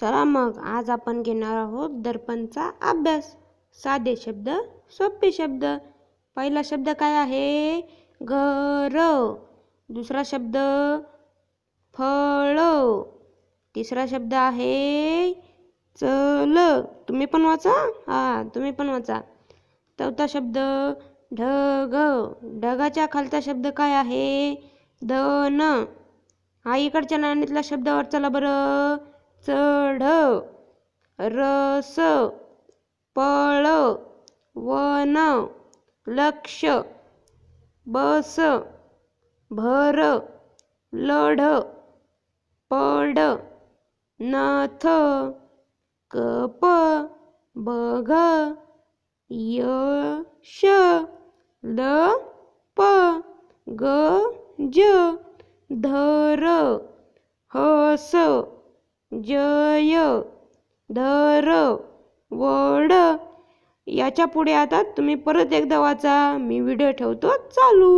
चला मग आज आपण घेणार आहोत दर्पणचा अभ्यास साधे शब्द सोपे शब्द पहिला शब्द काय आहे घर दुसरा शब्द फळ तिसरा शब्द आहे चल तुम्ही पण वाचा हा तुम्ही पण वाचा चौथा शब्द ढग ढगाच्या खालचा शब्द काय आहे धन हा इकडच्या नाण्यातला शब्दावर चला बरं चढ रस पळ वन लक्ष बस भर लढ पड नाथ कप बघ यश ल प ग ज धर हस जय धर वड याच्या पुढे आता तुम्ही परत एकदा वाचा मी व्हिडिओ ठेवतो चालू